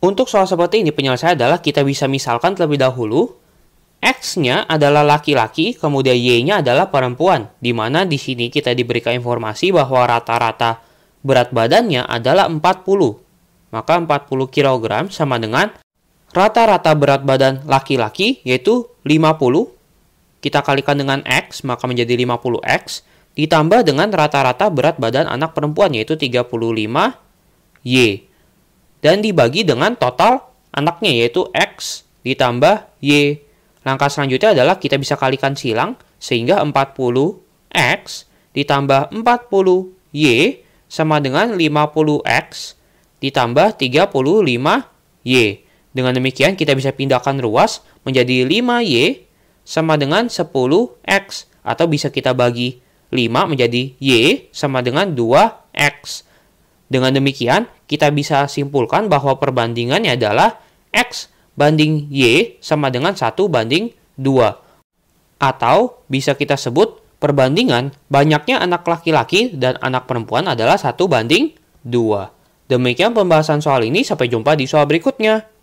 Untuk soal seperti ini penyelesaian adalah kita bisa misalkan terlebih dahulu X-nya adalah laki-laki, kemudian Y-nya adalah perempuan, di mana di sini kita diberikan informasi bahwa rata-rata berat badannya adalah 40. Maka 40 kg sama dengan rata-rata berat badan laki-laki yaitu 50. Kita kalikan dengan X, maka menjadi 50X, ditambah dengan rata-rata berat badan anak perempuan yaitu 35Y dan dibagi dengan total anaknya yaitu X ditambah Y. Langkah selanjutnya adalah kita bisa kalikan silang sehingga 40X ditambah 40Y sama dengan 50X ditambah 35Y. Dengan demikian kita bisa pindahkan ruas menjadi 5Y sama dengan 10X atau bisa kita bagi 5 menjadi Y sama dengan 2X. Dengan demikian, kita bisa simpulkan bahwa perbandingannya adalah X banding Y sama dengan 1 banding 2. Atau bisa kita sebut perbandingan banyaknya anak laki-laki dan anak perempuan adalah 1 banding 2. Demikian pembahasan soal ini, sampai jumpa di soal berikutnya.